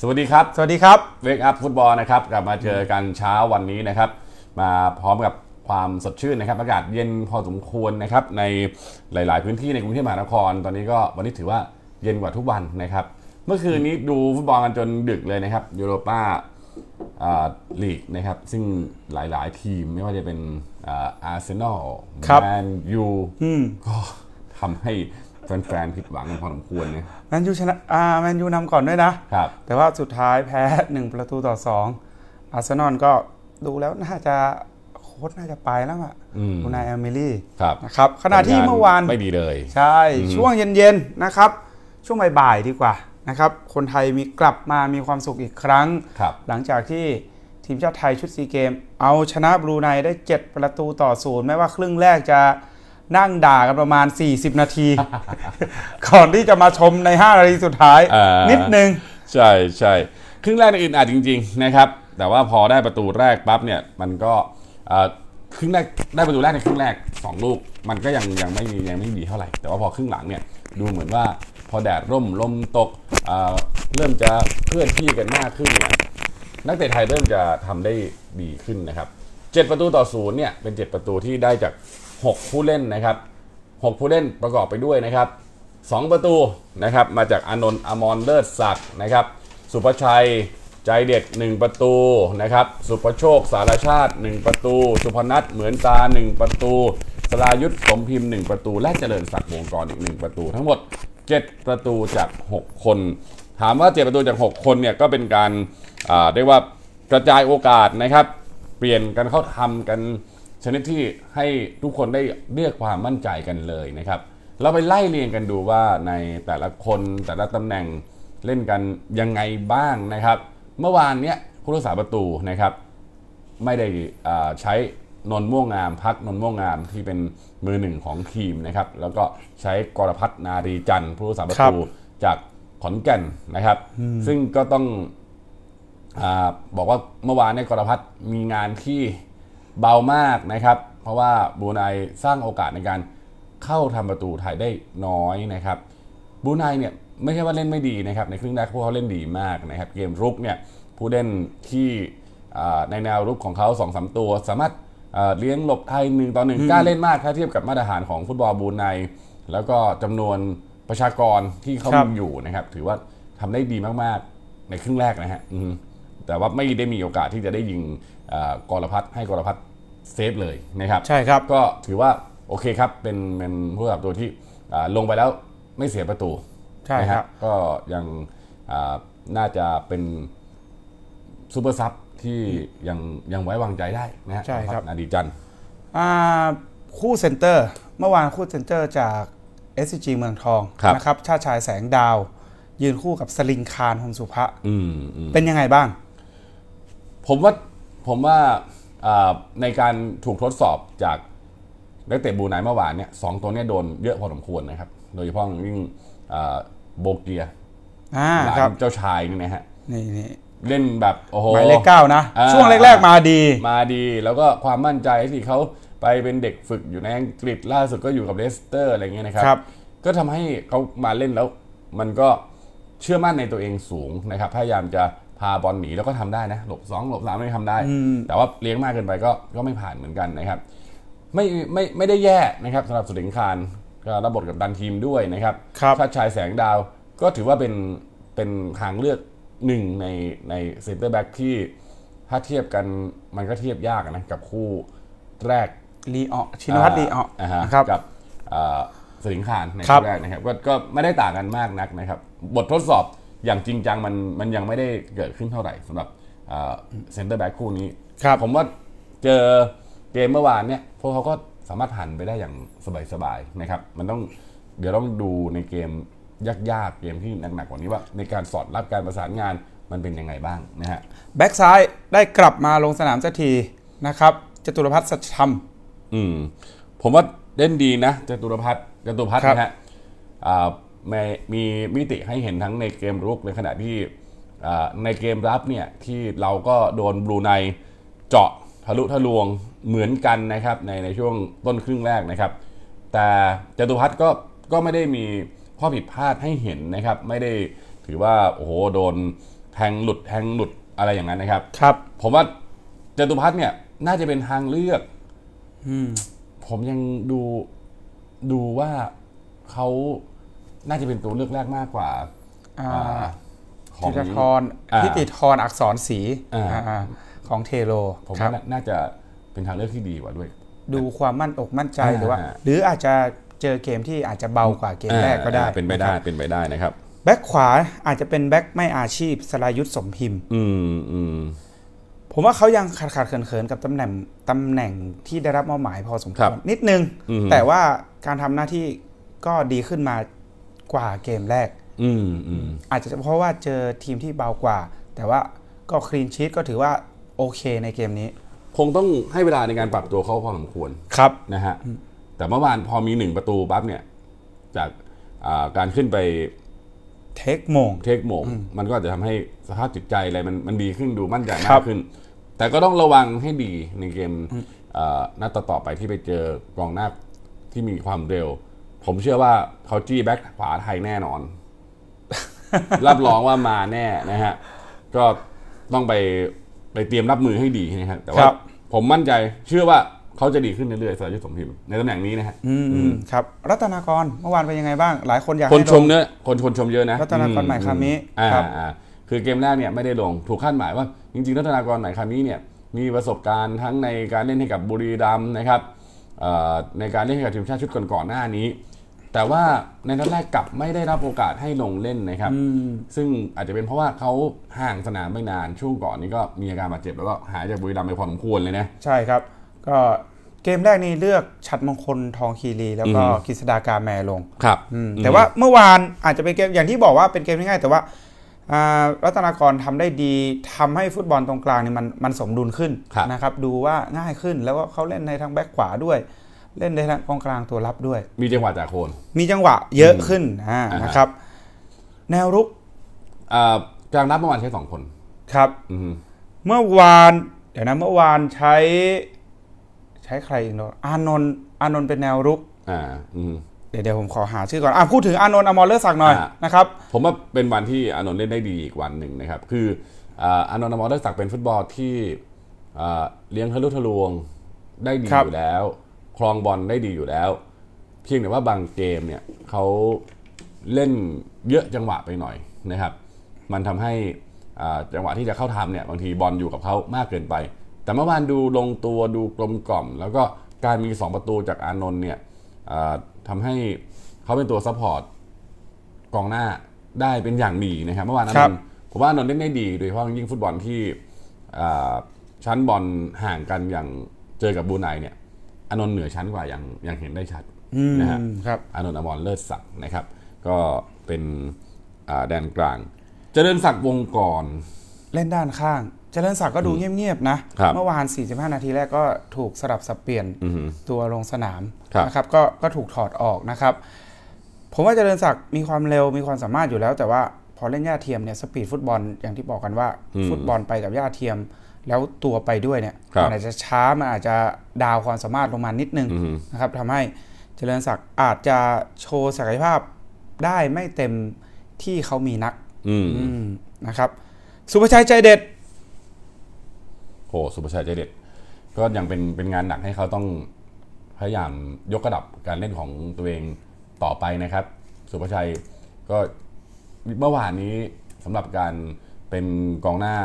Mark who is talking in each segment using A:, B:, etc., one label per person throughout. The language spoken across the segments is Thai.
A: สวัสดีครับ สวัสดีครับเวกอัพฟุตบอลนะครับกลับมาเจอกันเช้าวันนี้นะครับ มาพร้อมกับความสดชื่นนะครับอากาศเย็นพอสมควรนะครับในหลาย ๆ พื้นที่ในกรุงเทพมหานคร ตอนนี้ก็วันนี้ถือว่าเย็นกว่าทุกวันนะครับ เมื่อคืนนี้ดูฟุตบอลกันจนดึกเลยนะครับยูโรป้าลีกนะครับ ซึ่งหลายๆ ทีมไม่ว่าจะเป็นอาร์เซนอลแมนยูก็ทำใหแฟนๆผิดหวังพอสมควรเนี่ยแมน
B: ยูชนะอ่าแมนยูนำก่อนด้วยนะครับแต่ว่าสุดท้ายแพ้ 1 ประตูต่อ 2 อาร์เซนอลก็ดูแล้วน่าจะโค้ชน่าจะไปแล้วอะคุณนายเอมิลี่ครับนะครับขณะที่เมื่อวานไม่ดีเลย ใช่ช่วงเย็นๆนะครับช่วงบ่ายๆดีกว่านะครับคนไทยมีกลับมามีความสุขอีกครั้งครับหลังจากที่ทีมชาติไทยชุดซีเกม เอาชนะบรูไนได้ 7 ประตูต่อศูนย์แม้ว่าครึ่งแรกจะนั่งด่ากันประมาณ 40 นาทีก่อนที่จะมาชมใน5นา
A: ทีสุดท้ายนิดนึงใช่ใช่ครึ่งแรกอื่นอาจจริงๆนะครับแต่ว่าพอได้ประตูแรกปั๊บเนี่ยมันก็ครึ่งแรกได้ประตูแรกในครึ่งแรก2ลูกมันก็ยังยังไม่มียังไม่ดีเท่าไหร่แต่ว่าพอครึ่งหลังเนี่ยดูเหมือนว่าพอแดดร่มลมตกเเริ่มจะเคลื่อนที่กันมากขึ้นเนี่ยนักเตะไทยเริ่มจะทำได้ดีขึ้นนะครับ 7 ประตูต่อศูนย์เนี่ยเป็น 7 ประตูที่ได้จาก6 ผู้เล่นนะครับ6ผู้เล่นประกอบไปด้วยนะครับ 2 ประตูนะครับมาจากอนนท์อมรเลิศศักดิ์นะครับ สุภชัยใจเด็ด1 ประตูนะครับสุประโชค สารชาติ 1 ประตู สุพนัทเหมือนตา 1 ประตู สลายุทธสมพิมพ์1 ประตู และเจริญศักดิ์วงกรอีก 1 ประตู ทั้งหมด 7 ประตูจาก 6 คน ถามว่า7ประตูจาก 6 คนเนี่ยก็เป็นการเรียกว่ากระจายโอกาสนะครับ เปลี่ยนกันเข้าทำกันชนิดที่ให้ทุกคนได้เรียกความมั่นใจกันเลยนะครับ เราไปไล่เรียงกันดูว่าในแต่ละคนแต่ละตำแหน่งเล่นกันยังไงบ้างนะครับ เมื่อวานเนี้ยผู้รักษาประตูนะครับ ไม่ได้ใช้นนม่วงงาม พักนนม่วงงามที่เป็นมือหนึ่งของทีมนะครับ แล้วก็ใช้กรพัฒนารีจันทร์ผู้รักษาประตูจากขอนแก่นนะครับ ซึ่งก็ต้องอบอกว่าเมื่อวานในกรพัฒมีงานที่เบามากนะครับ เพราะว่าบูไนสร้างโอกาสในการเข้าทำประตูไทยได้น้อยนะครับ บูไนเนี่ยไม่ใช่ว่าเล่นไม่ดีนะครับ ในครึ่งแรกพวกเขาเล่นดีมากนะครับ เกมรุกเนี่ยผู้เล่นที่ในแนวรุกของเขา2อสตัว สามารถเลี้ยงหลบไทยหนึ่งต่อหนึ่งกล้าเล่นมากถ้าเทียบกับมาตรฐานของฟุตบอลบูไน แล้วก็จำนวนประชากรที่เขามีอยู่นะครับ ถือว่าทำได้ดีมากๆในครึ่งแรกนะฮะแต่ว่าไม่ได้มีโอกาสที่จะได้ยิงกรพัฒให้กรพัฒเซฟเลยนะครับใช่ครับก็ถือว่าโอเคครับ เป็นเป็นผู้สับตัวที่ลงไปแล้วไม่เสียประตูใช่ครับ ก็ยังน่าจะเป็นซูเปอร์ซับที่ยังยังไว้วางใจได้นะฮะใช่ครับนาดีจัน คู่เซนเ
B: ตอร์ เมื่อวานคู่เซนเตอร์จาก s อ g เมืองทองนะครับชาชายแสงดาว
A: ยืนคู่กับสลิงคารหงสุภะเป็นยังไงบ้างผมว่าผมว่าในการถูกทดสอบจากนักเตะบูไนเมื่อวานเนี่ยสองตัวเนี่ยโดนเยอะพอสมควรนะครับ โดยเฉพาะยิ่งโบเกียหลานเจ้าชายนี่นะฮะนี่นี่เล่นแบบโอ้โหหมายเลขเก้านะ ช่วงแรกๆมาดี มาดี แล้วก็ความมั่นใจที่เขาไปเป็นเด็กฝึกอยู่ในอังกฤษล่าสุดก็อยู่กับเลสเตอร์อะไรเงี้ยนะครับรบก็ทำให้เขามาเล่นแล้วมันก็เชื่อมั่นในตัวเองสูงนะครับพยายามจะพาบอลหนีแล้วก็ทำได้นะหลบสอง หลบสามไม่ทำได้ แต่ว่าเลี้ยงมากเกินไปก็ก็ไม่ผ่านเหมือนกันนะครับ ไม่ไม่ไม่ได้แย่นะครับสำหรับสุดิงคารก็รับบทกับดันทีมด้วยนะครับครับชายแสงดาวก็ถือว่าเป็นเป็นทางเลือกหนึ่งในในเซนเตอร์แบ็กที่ถ้าเทียบกันมันก็เทียบยากนะกับคู่ แรกลีออชินวัตรลีออนะครับกับสิงคานในคู่แรกนะครับก็ก็ไม่ได้ต่างกันมากนักนะครับ บททดสอบอย่างจริงจังมันมันยังไม่ได้เกิดขึ้นเท่าไหร่สำหรับเซนเตอร์แบ็กคู่นี้ครับผมว่าเจอเกมเมื่อวานเนี่ยพวกเขาก็สามารถผ่านไปได้อย่างสบายๆนะครับ มันต้องเดี๋ยวต้องดูในเกม ยาก ๆ เกมที่หนักๆกว่านี้ว่าในการสอดรับการประสานงานมันเป็นยังไงบ้างนะฮะแบ็กซ้ายได้กลับมาลงสนามสักทีนะครับจตุรพัฒน์สัจธรรมอืมผมว่าเล่นดีนะจตุรพัฒน์จตุรพัฒน์นะฮะมมีมิติให้เห็นทั้งในเกมรุกในขณะที่ในเกมรับเนี่ย ที่เราก็โดนบลูไนเจาะทะลุทะลวงเหมือนกันนะครับ ในในช่วงต้นครึ่งแรกนะครับ แต่จตุพัฒน์ก็ก็ไม่ได้มี ข้อผิดพลาดให้เห็นนะครับ ไม่ได้ถือว่าโอ้โหโดนแทงหลุดแทงหลุดอะไรอย่างนั้นนะครับ ครับ ผมว่าจตุพัฒน์เนี่ย น่าจะเป็นทางเลือกผมยังดูดูว่าเขาน่าจะเป็นตัวเลือกแรกมากกว่าของธิตธรธิติ
B: ธรอักษรสรีของเทโลผมว่าน่าจะเป็นทางเลือกที่ดีกว่าด้วย ดูความมั่นอกมั่นใจหรือว่า หรืออาจจะเจอเกมที่อาจจะเบากว่าเกมแรกก็ได้เป็นไปได้
A: เป็นไปได้นะครับ
B: แบ็กขวาอาจจะเป็นแบ็กไม่อาชีพสลายุทธสมพิมพ์อืมอืมผมว่าเขายังขาดขาดเขินๆกับตำแหน่งตำแหน่งที่ได้รับมอบหมายพอสมควรนิดนึงแต่ว่าการทำหน้าที่ก็ดีขึ้นมากว่าเกมแรก
A: อืมอืม
B: อาจจะเพราะว่าเจอทีมที่เบากว่า แต่ว่าก็คลีนชีตก็ถือว่าโอ
A: เคในเกมนี้ คงต้องให้เวลาในการปรับตัวเข้าพอสมควร ครับ นะฮะ แต่เมื่อวานพอมีหนึ่งประตูปั๊บเนี่ย จากการขึ้นไป เทคโมง เทคโมง มันก็จะทำให้สภาพจิตใจอะไรมันมันดีขึ้น ดูมั่นใจมากขึ้น แต่ก็ต้องระวังให้ดีในเกมนัดต่อๆไปที่ไปเจอกองหน้าที่มีความเร็วผมเชื่อว่าเขาจี้แบ็คขวาไทยแน่นอน รับรองว่ามาแน่นะฮะ ก็ต้องไปไปเตรียมรับมือให้ดีนะครับแต่ว่าผมมั่นใจเชื่อว่าเขาจะดีขึ้นเรื่อยๆสำหรยุทธสมพิม ในตำแหน่งนี้นะฮะครับ รัตนากร เมื่อวานเป็นยังไงบ้าง หลายคนอยากคนชมเนอคนคนชมเยอะนะ รัตนากรใหม่คนี้ครับคือเกมแรกเนี่ยไม่ได้ลง ถูกคาดหมายว่า จริงๆ รัตนากรใหม่คนี้เนี่ย มีประสบการณ์ทั้งในการเล่นให้กับบุรีรัมนะครับในการเล่นให้กับทีมชาติชุดก่อนๆ หน้านี้แต่ว่าในนัดแรกกลับไม่ได้รับโอกาสให้ลงเล่นนะครับซึ่งอาจจะเป็นเพราะว่าเขาห่างสนามไม่นาน ช่วงก่อนนี้ก็มีอาการบาดเจ็บแล้วก็หายจากบุรีรัมย์ไปพอสมควรเลยนะใช่ครับ ก็เกมแรกนี้เลือกชัดมงคลท
B: องคีรี แล้วก็กฤษดากาแมลงครับแต่ว่าเมื่อวานอาจจะเป็นเกมอย่างที่บอกว่าเป็นเกมง่ายแต่ว่ารัตนากรทำได้ดี ทำให้ฟุตบอลตรงกลางนี่มันมันสมดุลขึ้นนะครับดูว่าง่ายขึ้นแล้วก็เขาเล่นในทางแบ็คขวาด้วยเล่นได้ทั้งกองกลางตัวรับด้วย
A: มีจังหวะจากโคน
B: มีจังหวะ เยอะขึ้นนะครับ แนวรุกกลางรับเมื่อวานใช้สองคน ครับเมื่อวานเดี๋ยวนะเมื่อวานใช้ใช้ใครอีกเนาะอานนท์อานนท์เป็นแนวร
A: ุกอ่าเดี๋ยวเดี๋ยวผมขอหาชื่อก่อนอ่ะพูดถึงอานนท์อมอลเลอร์สักหน่อยนะครับผมว่าเป็นวันที่อานนท์เล่นได้ดีอีกวันหนึ่งนะครับ คืออานนท์อมอลเลอร์สักเป็นฟุตบอลที่เลี้ยงทะลุทะลวงได้ดีอยู่แล้วครองบอลได้ดีอยู่แล้ว เพียงแต่ว่าบางเกมเนี่ยเขาเล่นเยอะจังหวะไปหน่อยนะครับ มันทำให้จังหวะที่จะเข้าทำเนี่ยบางทีบอลอยู่กับเขามากเกินไป แต่เมื่อวานดูลงตัวดูกลมกล่อม แล้วก็การมี 2 ประตูจากอานนท์เนี่ยทำให้เขาเป็นตัวซัพพอร์ตกองหน้าได้เป็นอย่างดีนะครับเมื่อวานอานนท์ผมว่าอานนท์เล่นได้ดีโดยเฉพาะยิ่งฟุตบอลที่ชั้นบอลห่างกันอย่างเจอกับบูไนเนี่ยอนนท์เหนือชั้นกว่าอย่างอย่างเห็นได้ชัดนะครับอนนท์อมรเลิศศักดิ์นะครับ ก็เป็นแดนกลางจเจริญศักดิ์วงก่อน
B: เล่นด้านข้างจเจริญศักดิ์ก็ดูเงียบๆนะเมื่อวาน 45 นาทีแรกก็ถูกสลับสับเปลี่ยนตัวลงสนามนะครับก็ก็ถูกถอดออกนะครับ ผมว่าจเจริญศักดิ์มีความเร็วมีความสามารถอยู่แล้ว แต่ว่าพอเล่นหญ้าเทียมเนี่ยสปีดฟุตบอลอย่างที่บอกกันว่า ฟุตบอลไปกับหญ้าเทียมแล้วตัวไปด้วยเนี่ยมันอาจจะช้ามันอาจจะดาวความสามารถลงมานิดนึงนะครับทำให้เจริญศักดิ์อาจจะโชว์ศักยภาพได้ไม่เต็มที่เขามีนักนะครับ สุภชัยใจเด็ด
A: โอ้สุภชัยใจเด็ดก็ยังเป็นเป็นงานหนักให้เขาต้องพยายามยกระดับการเล่นของตัวเองต่อไปนะครับ สุภชัยก็เมื่อวานนี้สำหรับการเป็นกองหน้า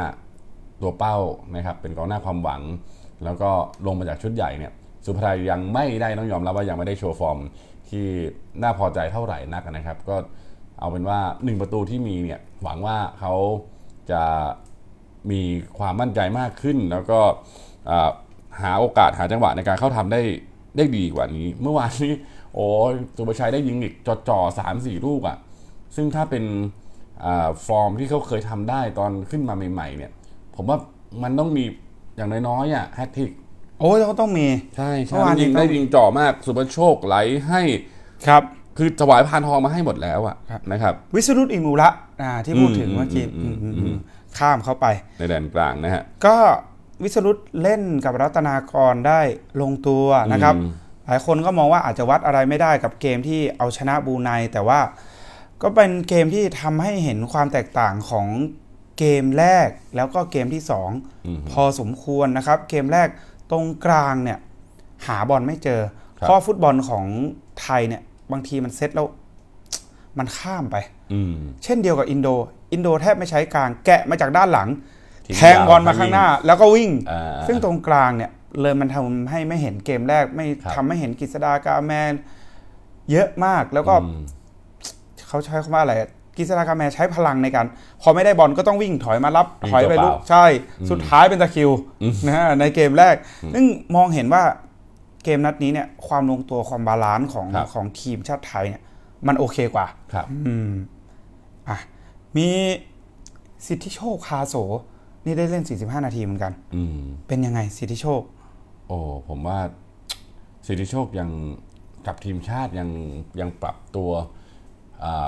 A: ตัวเป้านะครับเป็นกองหน้าความหวังแล้วก็ลงมาจากชุดใหญ่เนี่ยสุภาพยยังไม่ได้ต้องยอมรับว่ายังไม่ได้โชว์ฟอร์มที่น่าพอใจเท่าไหร่นักนะครับก็เอาเป็นว่า 1 ประตูที่มีเนี่ยหวังว่าเขาจะมีความมั่นใจมากขึ้น แล้วก็หาโอกาสหาจังหวะ ในการเข้าทำได้ได้ดีกว่านี้ เมื่อวานนี้โอ้สุภชัยได้ยิงอีกจจ่อสามสี่ลูกอะ่ะซึ่งถ้าเป็นอฟอร์มที่เขาเคยทำได้ตอนขึ้นมาใหม่ๆเนี่ยผมว่ามันต้องมีอย่างน้อยๆอ่ะแฮตทิกโอ้ยก็ต้องมี ใช่เช่มันยิงได้ยิงจ่อมากสุประโชคไหลให้ครับ คือถวายพานทองมาให้หมดแล้วอะนะครับวิสรุตอิมูระ
B: ที่พูดถึงเมื่อกี้ข้ามเข้าไป
A: ในแดนกลางนะฮะ
B: ก็วิสรุตเล่นกับรัตนากรได้ลงตัวนะครับ หลายคนก็มองว่าอาจจะวัดอะไรไม่ได้กับเกมที่เอาชนะบูไนแต่ว่าก็เป็นเกมที่ทำให้เห็นความแตกต่างของเกมแรกแล้วก็เกมที่2พอสมควรนะครับ เกมแรกตรงกลางเนี่ย หาบอลไม่เจอข้อฟุตบอลของไทยเนี่ยบางทีมันเซตแล้ว มันข้ามไปเช่นเดียวกับอินโด อินโดแทบไม่ใช้กลางแกะมาจากด้านหลัง แทงบอลมาข้างหน้าแล้วก็วิ่ง ซึ่งตรงกลางเนี่ยเลยมันทำให้ไม่เห็นเกมแรก ไม่ทำให้เห็นกิษดากาแมน เยอะมากแล้วก็เขาใช้คำว่าอะไรกิซรากาแมใช้พลังในการพอไม่ได้บอลก็ต้องวิ่งถอยมารับ ถอยไปลุกใช่ สุดท้ายเป็นตะคิวนะฮะในเกมแรกซึ่งมองเห็นว่าเกมนัดนี้เนี่ย ความลงตัวความบาลานซ์ของของทีมชาติไทย เนี่ยมันโอเคกว่า ครับ อืมอ่ะมีสิทธิโชคคาโสนี่ได้เล่น 45 นาทีเหมือนกัน อืม
A: เป็นยังไงสิทธิโชค โอ้ผมว่าสิทธิโชคยังกับทีมชาติยังยังปรับตัวอ่า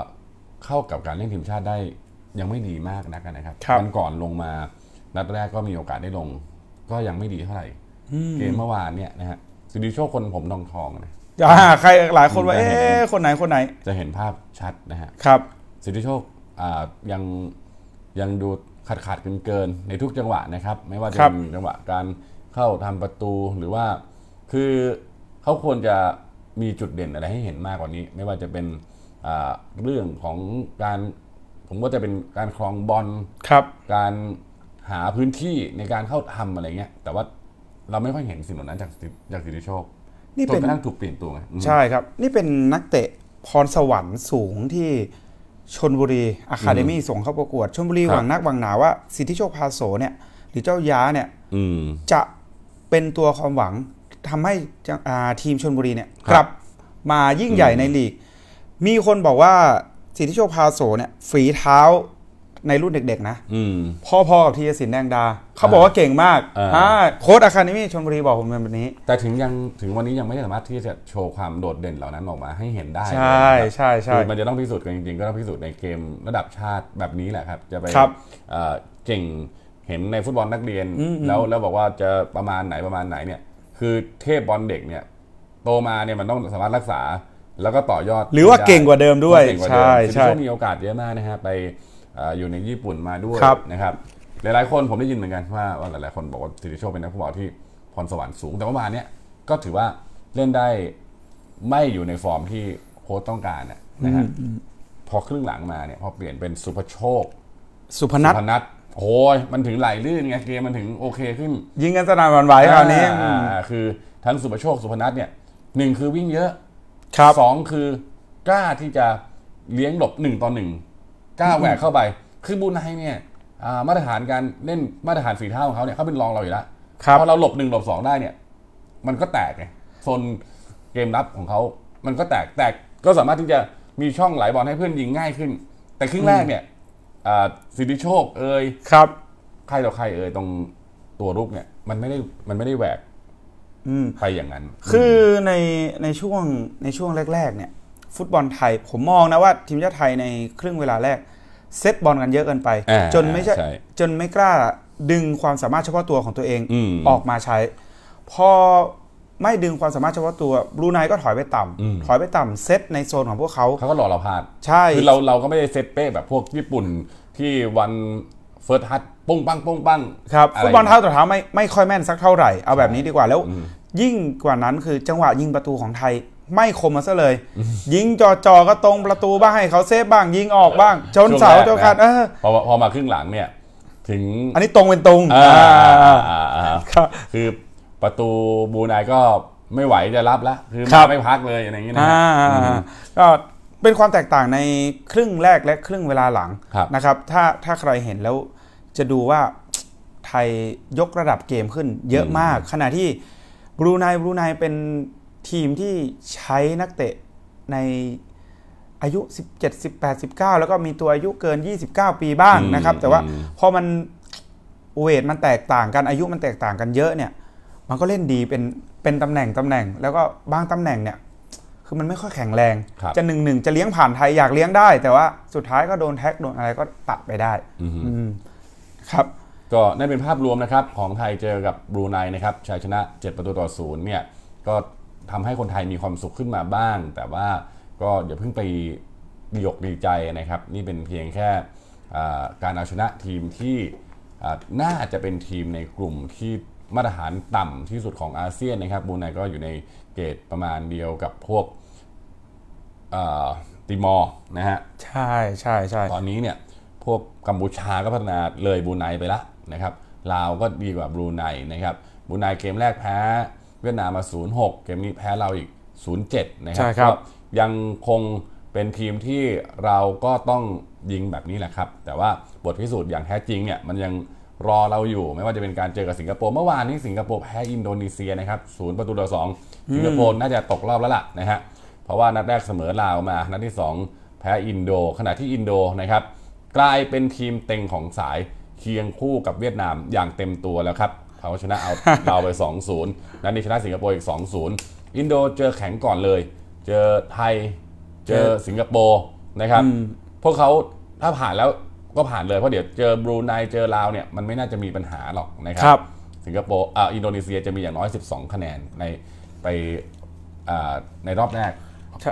A: เข้ากับการเล่นทีมชาติได้ยังไม่ดีมากนักนะครับวันก่อนลงมานัดแรกก็มีโอกาสได้ลง ก็ยังไม่ดีเท่าไหร่เกมเมื่อวานเนี่ยนะฮะสุดิโชคคนผมทองทองนะใครหลายคนว่าเอ๊ะคนไหนคนไหน จะเห็นภาพชัดนะฮะครับสุดิโชคยังยังดูขาดขาดเกินเกินในทุกจังหวะนะครับ ไม่ว่าจะเป็นจังหวะการเข้าทำประตูหรือว่า คือเขาควรจะมีจุดเด่นอะไรให้เห็นมากกว่านี้ ไม่ว่าจะเป็นเรื่องของการผมว่าจะเป็นการคลองบอลครับ การหาพื้นที่ในการเข้าทำอะไรเงี้ย แต่ว่าเราไม่ค่อยเห็นสิ่งเหล่านั้นจากจากสิทธิโชคนี่เป็นนั่งถูกเปลี่ยนตัวไง ใช่
B: ครับ นี่เป็นนักเตะพรสวรรค์สูงที่ชนบุรีอะคาเดมี่ส่งเข้าประกวดชนบุรีหวังนักหวังหนา ว่า สิทธิโชคพาโสเนี่ยหรือเจ้าย้าเนี่ยจะเป็นตัวความหวังทำให้ทีมชนบุรีเนี่ยกลับมายิ่งใหญ่ในลีกมีคนบอกว่า สิทธิโชคพาโสเนี่ยฝีเท้าในรุ่นเด็ก ๆ นะพ่อๆกับทีสินแดงดา เขาบอกว่าเก่งมาก โค้ดอา
A: คาเดมี่ชนบุรีบอกผมแบบนี้ แต่ถึงยังถึงวันนี้ยังไม่สามารถที่จะโชว์ความโดดเด่นเหล่านั้นออกมาให้เห็นได้ ใช่ใช่ใช่มันจะต้องพิสูจน์กันจริงๆก็ต้องพิสูจน์ในเกมระดับชาติแบบนี้แหละครับจะไปเก่งเห็นในฟุตบอลนักเรียนแล้วแล้วบอกว่าจะประมาณไหนประมาณไหนเนี่ย คือเทพบอลเด็กเนี่ย โตมาเนี่ยมันต้องสามารถรักษาแล้วก็ต่อยอด หรือว่าเก่งกว่าเดิมด้วย ใช่ใช่ชมีโอกาสเยอะมากนะฮะ ไปอยู่ในญี่ปุ่นมาด้วยนะครับ หลายๆคนผมได้ยินเหมือนกันว่าหลาย ๆคนบอกว่าสิริโชคเป็นนักฟุตบอลที่พรสวรรค์สูง แต่ว่ามาเนี้ยก็ถือว่าเล่นได้ไม่อยู่ในฟอร์มที่โค้ชต้องการนะฮะพอครึ่งหลังมาเนี่ยพอเปลี่ยนเป็นสุภโชคสุพนัทสุพนัทโอ้ยมันถึงไหลลื่นไง เกมมันถึงโอเคขึ้น ยิงกันสนานวันไหวคราวนี้คือทั้งสุภโชคสุพนัทเนี่ยหนึ่งคือวิ่งเยอะสองคือกล้าที่จะเลี้ยงหลบหนึ่งต่อหนึ่งกล้าแหวกเข้าไปคือบุนไ้เนี่ยมาตรฐานการเล่นมาตรฐานฝีเท้าของเขาเนี่ยเขาเป็นรองเราอยู่แล้วพอเราหลบหนึ่งหลบสองได้เนี่ยมันก็แตกไงโซนเกมรับของเขา มันก็แตกแตกก็สามารถที่จะมีช่องไหลบอลให้เพื่อนยิงง่ายขึ้น แต่ครึ่งแรกเนี่ยสิทธิโชคเอ่ยครับ ใครต่อใครเอ่ยตรงตัวรุกเนี่ย มันไม่ได้มันไม่ได้แหวกไปอย่างนั้น ค
B: ือในในช่วงในช่วงแรกๆเนี่ยฟุตบอลไทยผมมองนะว่าทีมชาติไทยในครึ่งเวลาแรก เซตบอลกันเยอะเกินไป จนไม่ใช่ จนไม่กล้าดึงความสามารถเฉพาะตัวของตัวเองออกมาใช้ พอไม่ดึงความสามารถเฉพาะตัวบรูไนก็ถอยไปต่ำ
A: ถอยไปต่ำ เซตในโซนของพวกเขาเขาก็รอเราพลาดใช่คือเราเราก็ไม่ได้เซตเป๊ะแบบพวกญี่ปุ่นที่วันเฟิร์สฮัตปุ้งปังปุ้งปัง ครับ ฟุตบอลเท้าต่อเท้าไม่ไม่
B: ค่อยแม่นสักเท่าไหร่ เอาแบบนี้ดีกว่า แล้ว ยิ่งกว่านั้นคือจังหวะยิงประตูของไทยไม่คมมาซะเลย ยิงจอจอก็ตรงประตูบ้างให้เขาเซฟบ้างยิงออกบ้าง จนเสาจนขาดเอ
A: อพอพอมาครึ่งหลังเนี่ยถึง อันนี้ตรงเป็นตรง คือประตูบูนายก็ไม่ไหวจะรับแล้วคือไม่พักเลยอย่างนี้นะ
B: ก็เป็นความแตกต่างในครึ่งแรกและครึ่งเวลาหลังนะครับ ถ้าถ้าใครเห็นแล้วจะดูว่าไทยยกระดับเกมขึ้นเยอะมาก ขณะที่บรูไนบรูไนเป็นทีมที่ใช้นักเตะในอายุ 17 18 19 แล้วก็มีตัวอายุเกิน 29 ปีบ้างนะครับ แต่ว่าพอมันเวทมันแตกต่างกันอายุมันแตกต่างกันเยอะเนี่ย มันก็เล่นดีเป็นเป็นตำแหน่งตำแหน่งแล้วก็บางตำแหน่งเนี่ยคือมันไม่ค่อยแข็
A: งแรง จะ
B: หนึ่งหนึ่งจะเลี้ยงผ่านไทย อยากเลี้ยงได้แต่ว่า สุดท้ายก็โดนแท็กโดนอะไร
A: ก็ตัดไปได้ อืครับ ก็นั่นเป็นภาพรวมนะครับ ของไทยเจอกับบรูไนนะครับชัยชนะ 7 ประตูต่อศูนย์เนี่ย ก็ทำให้คนไทยมีความสุขขึ้นมาบ้าง แต่ว่าก็อย่าเพิ่งไปดีอกดีใจนะครับ นี่เป็นเพียงแค่การเอาชนะทีมที่น่าจะเป็นทีมในกลุ่มที่มาตรฐานต่ำที่สุดของอาเซียนนะครับบูไนก็อยู่ในเกรดประมาณเดียวกับพวกติมอร์นะฮะใช่ใช่ใช่ตอนนี้เนี่ยพวกกัมพูชาก็พัฒนาเลยบูไนไปละนะครับลาวก็ดีกว่าบูไนนะครับบูไนเกมแรกแพ้เวียดนามมา 0-6เกมนี้แพ้เราอีก 0-7 นะครับรบยังคงเป็นทีมที่เราก็ต้องยิงแบบนี้แหละครับ แต่ว่าบทพิสูจน์อย่างแท้จริงเนี่ยมันยังรอเราอยู่ไม่ว่าจะเป็นการเจอกับสิงคโปร์เมื่อวานนี้สิงคโปร์แพ้อินโดนีเซียนะครับศูนย์ประตูต่อสองสิงคโปร์น่าจะตกรอบแล้วล่ะนะฮะเพราะว่านัดแรกเสมอลาวมานัดที่ 2 แพ้อินโด ขณะที่อินโดนะครับกลายเป็นทีมเต็งของสายเคียงคู่กับเวียดนามอย่างเต็มตัวแล้วครับเขาชนะเอาเราไป 2-0นแลนนี่ชนะสิงคโปร์อีก 2-0 อินโดเจอแข็งก่อนเลย เจอไทย เจอสิงคโปร์นะครับ พวกเขาถ้าผ่านแล้วก็ผ่านเลยเพราะเดี๋ยวเจอบรูไนเจอลาวเนี่ยมันไม่น่าจะมีปัญหาหรอกนะครับ สิงคโปร์อ่าอินโดนีเซียจะมีอย่างน้อย 12คะแนนในไปอ่าในรอบแรก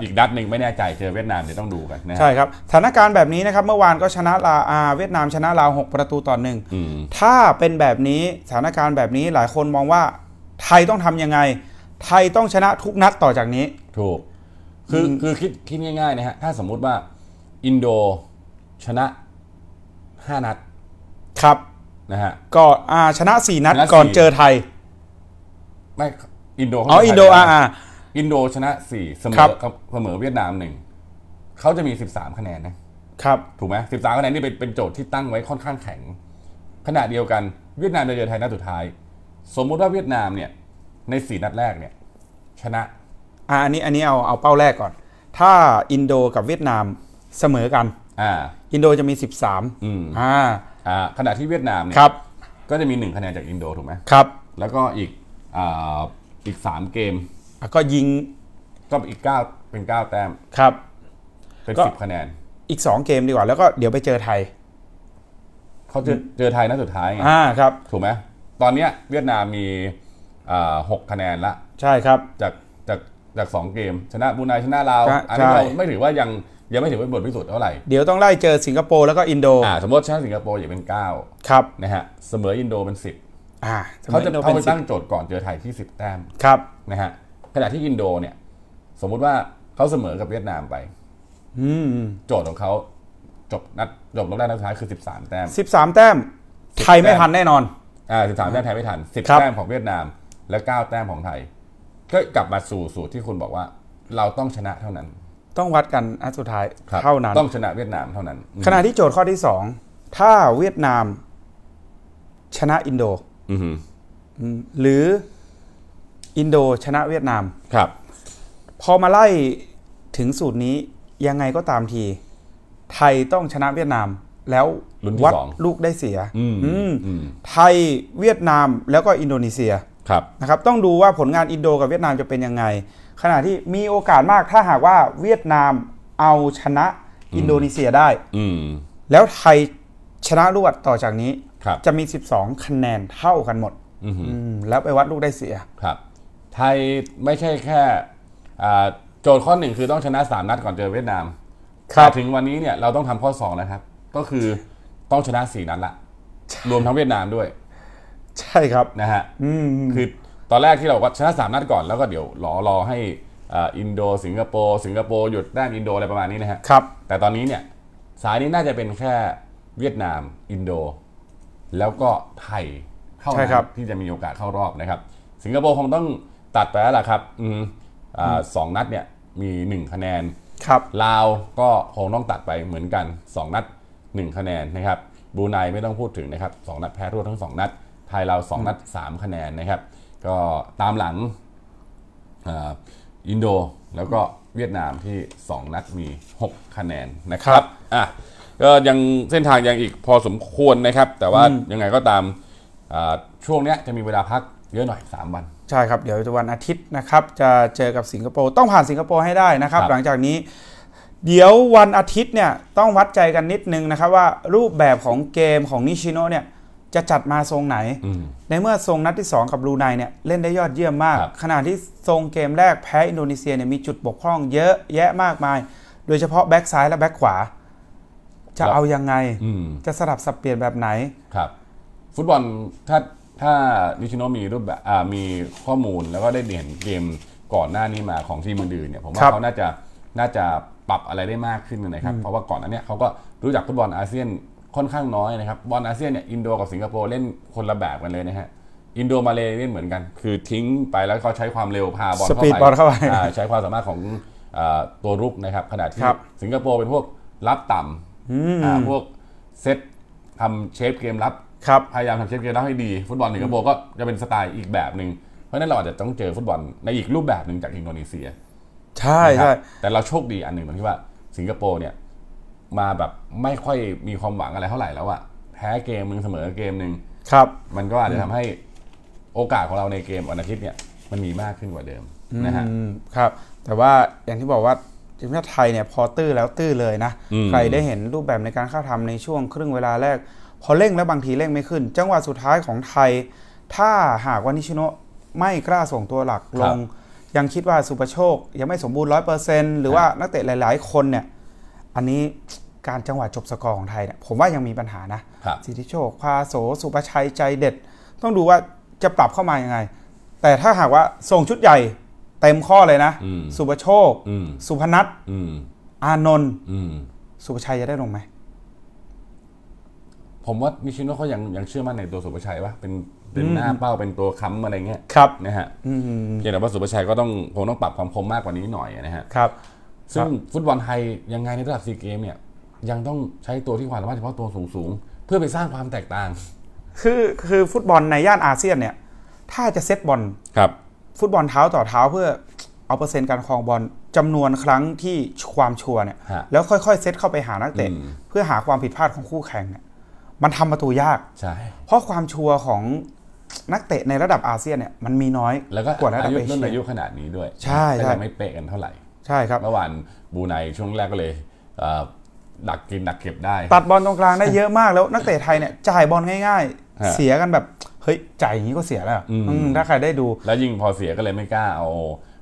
A: อีกนัดหนึ่งไม่แน่ใจเจอเวียดนามเดี๋ยวต้องดูกันนะใช่
B: ครับสถานการณ์แบบนี้นะครับเมื่อวานก็ชนะลาอาเวียดนาม ชนะลาว6ประตูต่อหนึ่งถ้าเป็นแบบนี้สถานการณ์แบบนี้หลายคนมองว่าไทยต้องทํำยังไง ไทยต้องชนะทุกนัดต่อจากนี้
A: ถูก คือคือคิดคิดง่ายๆนะฮะ ถ้าสมมุติว่า อินโดชนะห้านัดครับนะฮะก็อ่าชนะสี่นัดก่อนเจอไทยไม่อินโดอ๋ออินโดอ่าอินโดชนะสี่เสมอเสมอเวียดนามหนึ่งเขาจะมีสิบสามคะแนนนะครับถูกไหมสิบสามคะแนนนี่เป็นเป็นโจทย์ที่ตั้งไว้ค่อนข้างแข็งขณะเดียวกันเวียดนามจะเจอไทยนัดสุดท้าย สมมุติว่าเวียดนามเนี่ย ในสี่นัดแรกเนี่ย ชนะอ่าอันนี้อันนี้เอาเอา
B: เป้าแรกก่อน ถ้าอินโดกับเวียดนามเสมอกันอ่าอินโดจะมีสิบส
A: ามอ่าอ่าขณะที่เวียดนามเนี่ยครับ ก็จะมีหนึ่งคะแนนจากอินโดถูกไหมครับ แล้วก็อีกอ่าอีกมเกมก็ยิงก็อีกเก้า
B: เป็นเก้าแต้มครับ เป็นสิบคะแนน อีก 2เกมดีกว่าแล้วก็เดี๋ยวไปเจอไทย
A: เขาเจอเจอไทยนัดสุดท้ายไงอ่าครับ ถูกไหมตอนเนี้ยเวียดนามมีอ่าหกคะแนนละใช่ครับจากจากจากสองเกม ชนะบรูไนชนะลาวชอันนี้เราใช่ไม่ถือว่ายังยังไม่ถือเป็นบทพิสูจน์เท่าไหร่เดี๋ยวต้องไล่เจอสิงคโปร์แล้วก็อินโดอ่าสมมติชนะสิงคโปร์อย่าเป็นเก้าครับนะฮะ เสมออินโดเป็นสิบอ่าเขาจะเขาไปตั้งโจทย์ก่อนเจอไทยที่สิบแต้มครับนะฮะขณะที่อินโดเนี่ย สมมุติว่าเขาเสมอกับเวียดนามไปโจทย์ของเขาจบนัดจบรอบแรกนัดสุดท้ายคือสสิบามแต้มสสิบามแต้มไทยไม่ทันแน่นอน อ่าสสิบามแต้มไทยไม่ทันสิบแต้มของเวียดนาม และเก้าแต้มของไทย ก็กลับมาสู่สูตรที่คุณบอกว่าเราต้องชนะเท่านั้น ต้องวัดกันอันสุดท้ายเท่านั้นต้องชนะเวียดนามเท่านั้น ขณะ
B: ที่โจทย์ข้อที่สองถ้าเวียดนามชนะอินโดหรืออินโดชนะเวียดนามครับ พอมาไล่ถึงสูตรนี้ยังไงก็ตามที ไทยต้องชนะเวียดนามแล้ววัดลูกได้เสียอืไทยเวียดนามแล้วก็อินโดนีเซียครับนะครับ ต้องดูว่าผลงานอินโดกับเวียดนามจะเป็นยังไง ขณะที่มีโอกาสมากถ้าหากว่าเวียดนามเอาชนะอินโดนีเซียได้แล้วไทยชนะรวดต่อจากนี้จะมี 12คะแนนเท่ากันหมดอ
A: แล้วไปวัดลูกได้เสียครับไทย ไม่ใช่แค่ โจทย์ข้อหนึ่งคือต้องชนะสามนัดก่อนเจอเวียดนามครับถึงวันนี้เนี่ยเราต้องทำข้อสองนะครับ ก็คือต้องชนะสี่นัดละ รวมทั้งเวียดนามด้วย ใช่ครับนะฮะคือตอนแรกที่เราว่าชนะสามนัดก่อนแล้วก็เดี๋ยวรอรอให้อินโด สิงคโปร์สิงคโปร์หยุดด้านอินโดอะไรประมาณนี้นะฮะครับแต่ตอนนี้เนี่ยสายนี้น่าจะเป็นแค่เวียดนาม อินโด แล้วก็ไทยเข้าที่จะมีโอกาสเข้ารอบนะครับ สิงคโปร์คงต้องตัดไปแล้วล่ะครับ อืมสองนัดเนี่ยมีหนึ่งคะแนน ครับ ลาว ก็คงต้องตัดไปเหมือนกันสองนัดหนึ่งคะแนนนะครับบูไนไม่ต้องพูดถึงนะครับสองนัดแพ้รวดทั้งสองนัด ไทยเราสองนัดสามคะแนนนะครับ ก็ตามหลังอินโดแล้วก็เวียดนามที่ 2 นัดมี 6 คะแนนนะครับ อ่ะ ก็ยังเส้นทางยังอีกพอสมควรนะครับ แต่ว่ายังไงก็ตามช่วงเนี้ยจะมีเวลาพักเยอะหน่อย 3 วัน
B: ใช่ครับ เดี๋ยววันอาทิตย์นะครับจะเจอกับสิงคโปร์ต้องผ่านสิงคโปร์ให้ได้นะครับ หลังจากนี้ เดี๋ยววันอาทิตย์เนี่ยต้องวัดใจกันนิดนึงนะครับว่ารูปแบบของเกมของนิชิโนเนี่ยจะจัดมาทรงไหน ในเมื่อทรงนัดที่2กับรูไนเนี่ยเล่นได้ยอดเยี่ยมมากขณะที่ทรงเกมแรกแพ้อินโดนีเซียเนี่ยมีจุดบกพร่องเยอะแยะมากมาย โดยเฉพาะแบ็กซ้ายและแบ็กขวา จะเอายังไงจะสลับสับเ
A: ปลี่ยนแบบไหนครับ ฟุตบอลถ้าถ้านิชิโนมีรูปแบบมีข้อมูลแล้วก็ได้เห็นเกมก่อนหน้านี้มาของทีมอื่นเนี่ยผมว่าเขาน่าจะน่าจะปรับอะไรได้มากขึ้นนะครับเพราะว่าก่อนนั้นเนี่ยเขาก็รู้จักฟุตบอลอาเซียนค่อนข้างน้อยนะครับบอลอาเซียนเนี่ยอินโดกับสิงคโปร์เล่นคนละแบบกันเลยนะฮะอินโดมาเลเล่นเหมือนกัน คือทิ้งไปแล้วเขาใช้ความเร็ว พาบอลเข้าไปาไปใช้ความสามารถของตัวรุกนะครับขนาดที่สิงคโปร์เป็นพวกรับต่ำพวกเซตทำเชฟเกมรับครับพยายามทำเชฟเกมรัวให้ดีฟุตบอลสิงคโปร์ก็จะเป็นสไตล์อีกแบบหนึ่งเพราะนั้นเราอาจจะต้องเจอฟุตบอลในอีกรูปแบบหนึ่งจากอินโดนีเซีย ใช่ใช่แต่เราโชคดีอันหนึ่งตรงที่ว่าสิงคโปร์เนี่ย มาแบบไม่ค่อยมีความหวังอะไรเท่าไหร่แล้วอะแพ้เกมหนึ่งเสมอเกมหนึ่งครับ มันก็อาจจะทำให้โอกาสของเราในเกมวันอาทิตย์เนี่ยมันมีมากขึ้นกว่าเดิมนะฮะครับ แต่ว่าอย่าง
B: ที่บอกว่าทีมชาติไทยเนี่ยพอตื้อแล้วตื้อเลยนะใครได้เห็นรูปแบบในการเข้าทำในช่วงครึ่งเวลาแรกพอเร่งแล้วบางทีเร่งไม่ขึ้น จังหวะสุดท้ายของไทย ถ้าหากว่านิชิโนไม่กล้าส่งตัวหลักลง ยังคิดว่าสุประโชค ยังไม่สมบูรณ์ร้อยเปอร์เซ็นต์หรือว่านักเตะหลายๆคนเนี่ยอันนี้การจังหวะจบสกอร์ของไทยเนี่ยผมว่ายังมีปัญหานะ สิทธิโชคพาโส สุประชัยใจเด็ด ต้องดูว่าจะปรับเข้ามายังไง แต่ถ้าหากว่าส่งชุดใหญ่เต็มข้อเลยนะ สุประโชคสุพนัทอานนท์
A: สุประชัยจะได้ลงไหมผมว่านิชิโนเขายังยังเชื่อมั่นในตัวสุภาชัยว่าเป็นเป็นหน้าเป้าเป็นตัวค้ำอะไรเงี้ยครับนะฮะอย่างแต่ว่าสุภาชัยก็ต้องคงต้องปรับความคมมากกว่านี้หน่อยนะฮะ ครับ ซึ่งฟุตบอลไทยยังไงในระดับซีเกมเนี่ยยังต้องใช้ตัวที่ความสามารถเฉพาะตัวสูงสูงเพื่อไปสร้างความแตกต่าง คือคือฟุตบอลในย่านอาเซียนเนี่ย
B: ถ้าจะเซตบอลครับฟุตบอลเท้าต่อเท้าเพื่อเอาเปอร์เซ็นต์การครองบอลจำนวนครั้งที่ความชัวร์เนี่ย แล้วค่อย ๆ เซตเข้าไปหานักเตะเพื่อหาความผิดพลาดของคู่แข่งเนี่ยมันทำประตูยากใช่เพราะความชัวร์ของนักเตะในระดับอาเซียนเนี่ยมันมีน้อย แล้วก็กว่าระดับเอเชียนอายุข
A: นาดนี้ด้วย ใช่ใช่ไม่เป๊ะกันเท่าไหร่ ใช่ครับเมื่อวานบูไนช่วงแรกก็เลย ดักกินดักเก็บได้ ตัดบอลตรงกลางได้เยอ
B: ะมากแล้ว นักเตะไทยเนี่ย จ่ายบอลง่ายๆ เสียกันแบบ เฮ้ย
A: จ่ายอย่างนี้ก็เสียแล้ว ถ้าใครได้ดู แล้วยิ่งพอเสียก็เลยไม่กล้าเอา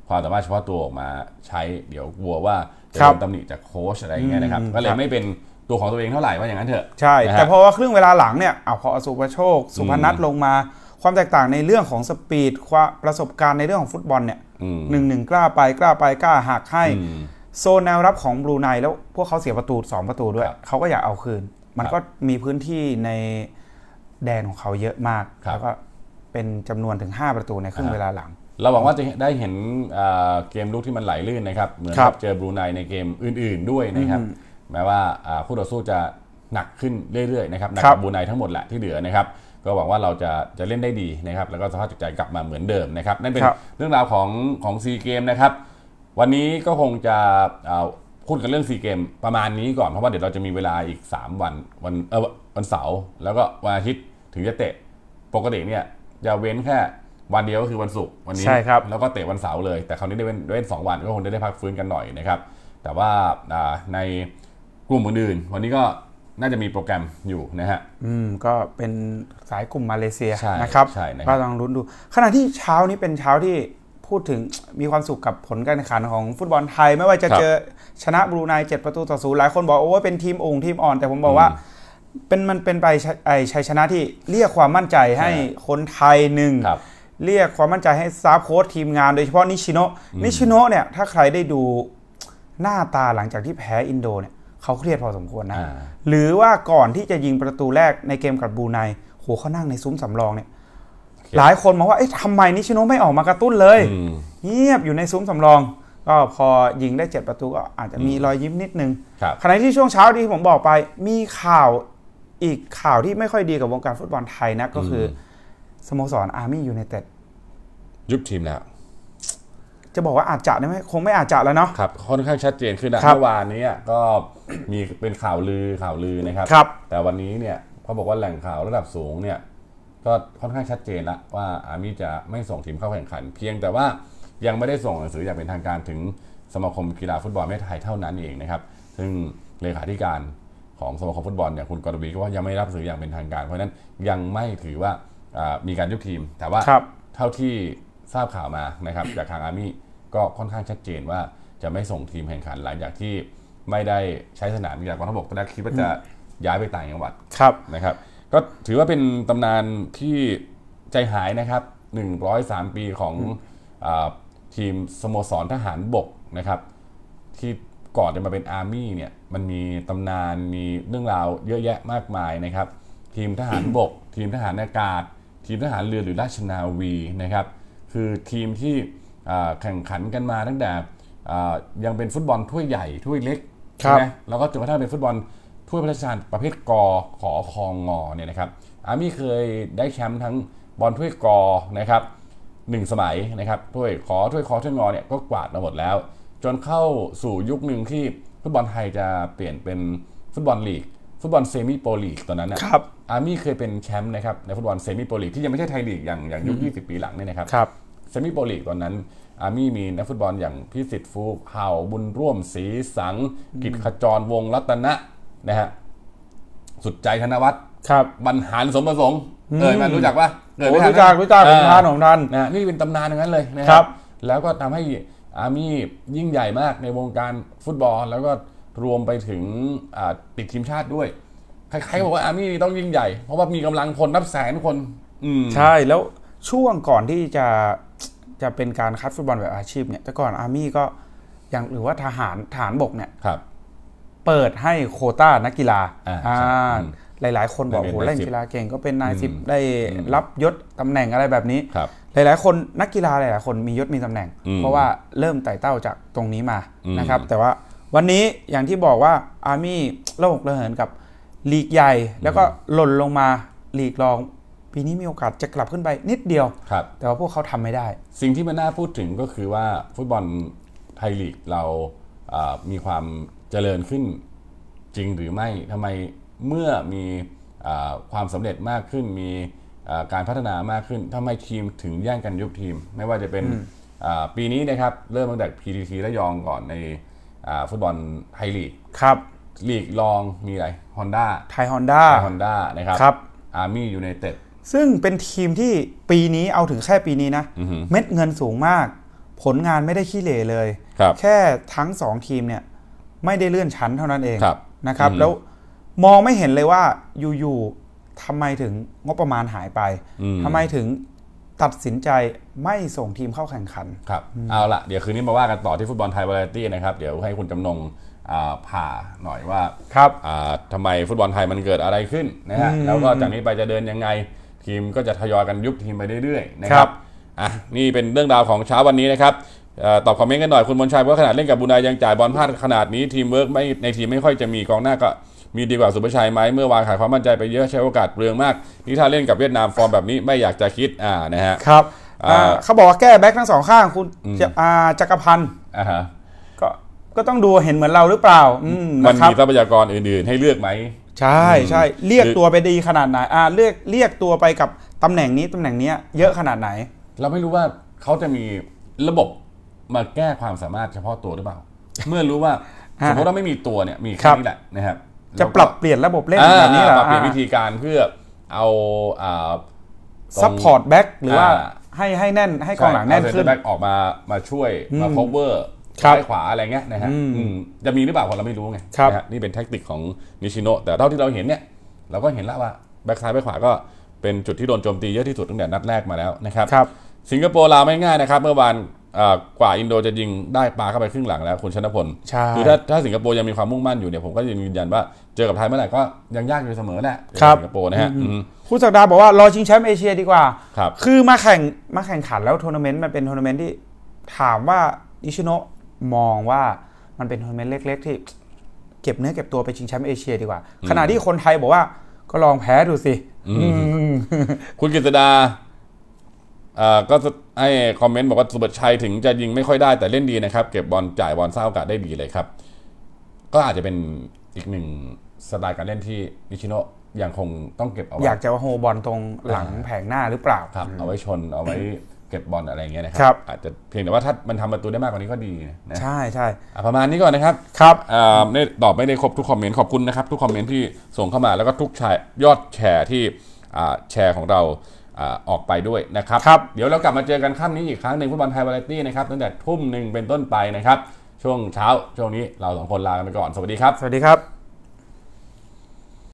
A: ความสามารถเฉพาะตัวออกมาใช้เดี๋ยวกลัวว่าจะโดนตำหนิจากโค้ชอะไรเงี้ยนะครับ ก็เลยไม่เป็นตัวของตัวเองเท่าไหร่ว่าอย่างนั้นเถอะ
B: ใช่ แต่พอว่าครึ่งเวลาหลังเนี่ยเอาพอสุภโชคสุพนัทลงมา ความแตกต่างในเรื่องของสปีดความประสบการณ์ในเรื่องของฟุตบอลเนี่ยหนึ่งหนึ่งกล้าไปกล้าไปกล้าหักให้โซนแนวรับของบรูไนแล้วพวกเขาเสียประตู 2 ประตูด้วยเขาก็อยากเอาคืน มันก็มีพื้นที่ในแดนของเขาเยอะมากแล้วก็เป็นจำนวนถึง
A: 5 ประตูในครึ่งเวลาหลัง เราหวังว่าจะได้เห็นเกมลุกที่มันไหลลื่นนะครับเหมือนกับเจอบรูไนในเกมอื่นๆ ด้วยนะครับแม้ว่าคู่ต่อสู้จะหนักขึ้นเรื่อยๆนะครับหนักบูไนทั้งหมดแหละที่เหลือนะครับ ก็หวังว่าเราจะจะเล่นได้ดีนะครับ แล้วก็สภาพจิตใจกลับมาเหมือนเดิมนะครับนั่นเป็นเรื่องราวของของซีเกมนะครับ วันนี้ก็คงจะพูดกันเรื่องซีเกม ประมาณนี้ก่อนเพราะว่าเดี๋ยวเราจะมีเวลาอีก 3 วันวันเออวันเสาร์แล้วก็วันอาทิตย์ถึงจะเตะ ปกติเนี่ยจะเว้นแค่วันเดียวก็คือวันศุกร์วันนี้แล้วก็เตะวันเสาร์เลย แต่คราวนี้ได้เว้นเว้นสองวันก็คงได้พักฟื้นกันหน่อยนะครับ แต่ว่าในกลุ่มอื่น วันนี้ก็น่าจะมีโปรแกรมอยู่นะฮะ
B: อืม ก็เป็นสายกลุ่มมาเลเซียนะครับ ใช่ก็ต้องรุ้นดู ขณะที่เช้านี้เป็นเช้าที่พูดถึงมีความสุขกับผลการแข่งขันของฟุตบอลไทย ไม่ว่าจะเจอชนะบรูไนเจ็ดประตูต่อศูนย์หลายคนบอกโอ้เป็นทีมองค์ทีมอ่อน แต่ผมบอกว่า เป็นมันเป็นไปไอชัยชนะที่เรียกความมั่นใจให้คนไทยหนึ่งเรียกความมั่นใจให้ซาฟโค้ชทีมงานโดยเฉพาะนิชิโนะนิชิโนะเนี่ยถ้าใครได้ดูหน้าตาหลังจากที่แพ้อินโดเนี่ยเขาเครียดพอสมควรนะ หรือว่าก่อนที่จะยิงประตูแรกในเกมกับบูไนโหเขานั่งในซุ้มสำรองเนี่ย หลายคนมองว่า เอ๊ะทำไมนิชิโนไม่ออกมากระตุ้นเลย เงียบอยู่ในซุ้มสำรอง ก็พอยิงได้เจ็ดประตูก็อาจจะมีรอยยิ้มนิดนึงขณะที่ช่วงเช้าที่ผมบอกไป มีข่าวอีกข่าวที่ไม่ค่อยดีกับวงการฟุตบอลไทยนะ ก็คือสโมสรอาร์มี่ยูไนเต็ดยุบทีมแล้วจะบอกว่าอาจจะได้ไหมคงไม่อาจจะแล้วเนาะครับ
A: ค่อนข้างชัดเจนขึ้นนะเมื่อวานนี้ก็มีเป็นข่าวลือข่าวลือนะครับรบแต่วันนี้เนี่ยเขาบอกว่าแหล่งข่าวระดับสูงเนี่ยก็ค่อนข้างชัดเจนละว่าอาร์มี่จะไม่ส่งทีมเข้าแข่งขัน เพียงแต่ว่ายังไม่ได้ส่งหนังสืออย่างเป็นทางการถึงสมาคมกีฬาฟุตบอลแม่ไทยเท่านั้นเองนะครับ ซึ่งเลขาธิการของสมาคมฟุตบอลเนี่ยคุณกรวีก็ว่ายังไม่รับสื่ออย่างเป็นทางการเพราะนั้นยังไม่ถือว่ามีการยุบทีม แต่ว่าเท่าที่ทราบข่าวมานะครับ จากทางอาร์มี่ก็ค่อนข้างชัดเจนว่าจะไม่ส่งทีมแข่งขันหลังจากที่ไม่ได้ใช้สนามอ่ากกองทัพบกตอนแรกคิดว่าจะย้ายไปต่างจังหวัดครับนะครับ ก็ถือว่าเป็นตำนานที่ใจหายนะครับ 103 ปีของทีม สโมสรทหารบกนะครับ ที่ก่อนจะมาเป็นอาร์มี่เนี่ยมันมีตำนานมีเรื่องราวเยอะแยะมากมายนะครับทีมทหารบก ทีมทหารอากาศ ทีมทหารเรือหรือราชนาวีนะครับคือทีมที่แข่งขันกันมาตั้งแต่ยังเป็นฟุตบอลถ้วยใหญ่ถ้วยเล็กใช่ไหมแล้วก็จนกระทั่งเป็นฟุตบอลถ้วยพระราชทานประเภทกอขอคองงอเนี่ยนะครับ อาร์มี่เคยได้แชมป์ทั้งบอลถ้วยกอนะครับหนึ่งสมัยนะครับถ้วยขอถ้วยขอถ้วยงอเนี่ยก็กวาดมาหมดแล้ว จนเข้าสู่ยุคหนึ่งที่ฟุตบอลไทยจะเปลี่ยนเป็นฟุตบอลลีกฟุตบอลเซมิโปรลีกตอนนั้นนะครับอาร์มี่เคยเป็นแชมป์นะครับในฟุตบอลเซมิโปลีกที่ยังไม่ใช่ไทยลีกอย่างอย่างยุค 20 ปีหลังเนี่ยนะครับครับเซมิโปลีกตอนนั้นอาร์มี่มีนักฟุตบอลอย่างพิสิทธิ์ฟูกเฮาบุญร่วมศรีสัง กิจขจรวงรัตนะนะฮะสุดใจธนวัฒน์ครับบรรหารสมประสงค์เคยมารู้จักปะเอยรู้จักรู้จักป็นท่านของท่านนะนี่เป็นตำนานอย่างนั้นเลยนะครับ แล้วก็ทำให้อาร์มี่ยิ่งใหญ่มากในวงการฟุตบอลแล้วก็รวมไปถึงติดทีมชาติด้วยใครๆบอกว่าอาร์มี่ต้องยิ่งใหญ่ เพราะว่ามีกำลังพลนับแสนคน อืมใช่ แล้วช่วงก่
B: อนที่จะจะเป็นการคัดฟุตบอลแบบอาชีพเนี่ย แต่ก่อนอาร์มี่ก็อย่างหรือว่าทหารทหารบกเนี่ยครับ เปิดให้โคต้านักกีฬาอ่า หลายๆคนบอกโอ้โหเล่นกีฬาเก่งก็เป็นนายสิบได้รับยศตำแหน่งอะไรแบบนี้ ครับ หลายๆคนนักกีฬาหลายๆคนมียศมีตำแหน่ง เพราะว่าเริ่มไต่เต้าจากตรงนี้มา นะครับ แต่ว่าวันนี้อย่างที่บอกว่าอาร์มี่โลกระเหินกับหลีกใหญ่แล้วก็หล่นลงมาหลีกรอง ปีนี้มีโอกาสจะกลับขึ้นไปนิดเดียวแต
A: ่ว่าพวกเขาทำไม่ได้ สิ่งที่มันน่าพูดถึงก็คือว่าฟุตบอลไทยลีกเรามีความเจริญขึ้นจริงหรือไม่ทำไมเมื่อมีความสำเร็จมากขึ้น มีการพัฒนามากขึ้น ทำไมทีมถึงแย่งกันยุบทีม ไม่ว่าจะเป็นปีนี้นะครับ เริ่มตั้งแต่ีทีระยองก่อนในฟุตบอลไทยลีกครับหลีกรองมีอะไรฮอนด้าไทยฮอนด้าไทยฮอนด้านะครับครับอาร์มี่ยูไนเต็ด
B: ซึ่งเป็นทีมที่ปีนี้เอาถึงแค่ปีนี้นะ เม็ดเงินสูงมาก ผลงานไม่ได้ขี้เหร่เลยครับแค่ทั้งสองทีมเนี่ยไม่ได้เลื่อนชั้นเท่านั้นเองนะครับ แล้วมองไม่เห็นเลยว่าอยู่ ๆทำไมถึงงบประมาณหายไปทำไมถึงตัดสินใจไม่ส่งทีมเข้าแข่งขัน
A: ครับเอาละเดี๋ยวคืนนี้มาว่ากันต่อที่ฟุตบอลไทยวาไรตี้นะครับเดี๋ยวให้คุณจำนงผ่าหน่อยว่าครับทำไมฟุตบอลไทยมันเกิดอะไรขึ้นนะฮะแล้วก็จากนี้ไปจะเดินยังไงทีมก็จะทยอยกันยุบทีมไปเรื่อยๆนะครับอ่ะนี่เป็นเรื่องราวของเช้าวันนี้นะครับตอบคอมเมนต์กันหน่อยคุณมนชัยว่าขนาดเล่นกับบุนายยังจ่ายบอลพลาดขนาดนี้ทีมเวิร์กไม่ในทีมไม่ค่อยจะมีกองหน้าก็มีดีกว่าสุภชัยไหมเมื่อวานขายความมั่นใจไปเยอะใช้โอกาสเปลืองมากนี่ถ้าเล่นกับเวียดนามฟอร์มแบบนี้ไม่อยากจะคิดอ่านะฮะครับเข
B: าบอกว่าแก้แบ็คทั้งสองข้างคุณจักรพันธ์ก็ต้องดูเห็นเหมือนเราหรือเปล่าอืมันมีทรั
A: พยากรอื่นๆ ให้เลือกไหม ใช่ใช่เรียกตัว
B: ไปดีขนาดไหน อ่าเรียกเรียกตัวไปกับตำแหน่งนี้ตำแหน่งเนี้ยเยอะขนาดไหน
A: เราไม่รู้ว่าเขาจะมีระบบมาแก้ความสามารถเฉพาะตัวหรือเปล่า เมื่อรู้ว่าสมมติว่าไม่มีตัวเนี่ยมีแค่นี้แหละนะครับ จะปรับเปลี่ยนระบบเล่นแบบนี้หรอปรับเปลี่ยนวิธีการเพื่อเอา
B: ซัพพอร์ตแบ็กหรือว่าให้ให้แน่นให้กองหลังแน่นขึ้นแบ็กอ
A: อกมามาช่วยมา cover ซ้ายขวาอะไรเงี้ยนะฮะจะมีหรือเปล่าเราไม่รู้ไงนี่เป็นแท็กติกของนิชิโนแต่เท่าที่เราเห็นเนี่ย เราก็เห็นแล้วว่า แบ็กซ้ายแบ็กขวาก็เป็นจุดที่โดนโจมตีเยอะที่สุด ตั้งแต่นัดแรกมาแล้วนะครับรบสิงคโปร์ลาไม่ง่ายนะครับ เมื่อวานกว่าอินโดจะยิงได้ปลาเข้าไปครึ่งหลังแล้วคุณชนะพลคือถ้าถ้าสิงคโปร์ยังมีความมุ่งมั่นอยู่เนี่ยผมก็ยืนยันว่าเจอกับไทยเมื่อไหร่ก็ยังยากอยู่เสมอแหละสิงคโปร์นะฮะคุณสักดาบอกว่ารอชิงแชมป์เอเชียดีกว่าคคือมาแข่ง
B: มาแข่งขันแล้วทัวร์นาเมนต์มันเป็นทัวร์นาเมนต์ที่ ถามว่านิชิโนะมองว่ามันเป็นทัวร์นาเมนต์เล็กๆที่เก็บเนื้อเก็บตัวไปชิงแชมป์เอเชีย ดีกว่า ขณะที่คนไทยบอกว่าก็ลองแพ้ดูสิ
A: คุณกฤษดาก็ให้คอมเมนต์บอกว่าสุบชัยถึงจะยิงไม่ค่อยได้แต่เล่นดีนะครับ เก็บบอลจ่ายบอลสร้างโอกาสได้ดีเลยครับ ก็อาจจะเป็นอีกหนึ่งสไตล์การเล่นที่นิชิโนยังคงต้องเก็บเอาไว้อยากจะว่าโฮบอลตรงหลังแผงหน้าหรือเปล่าครับ เอาไว้ชนเอาไว้เก็บบอลอะไรเงี้ยนะครับอาจจะเพียงแต่ว่าถ้ามันทำประตูได้มากกว่านี้ก็ดีนะใช่ใช่ประมาณนี้ก่อนนะครับครับได่ตอบไม่ได้ครบทุก คอมเมนต์ขอบคุณนะครับทุกคอมเมนต์ที่ส่งเข้ามาแล้วก็ทุกยอดแชร์ที่แชร์ของเราออกไปด้วยนะครับครับเดี๋ยวเรากลับมาเจอกันค่ำนี้อีกครั้งหนึ่งฟุตบอลไทยวาไรตี้นะครับตั้งแต่ทุ่มหนึ่งเป็นต้นไปนะครับ ช่วงเช้า ช่วงนี้เราสองคนลาไปก่อนสวัสดีครับสวัสดีครับ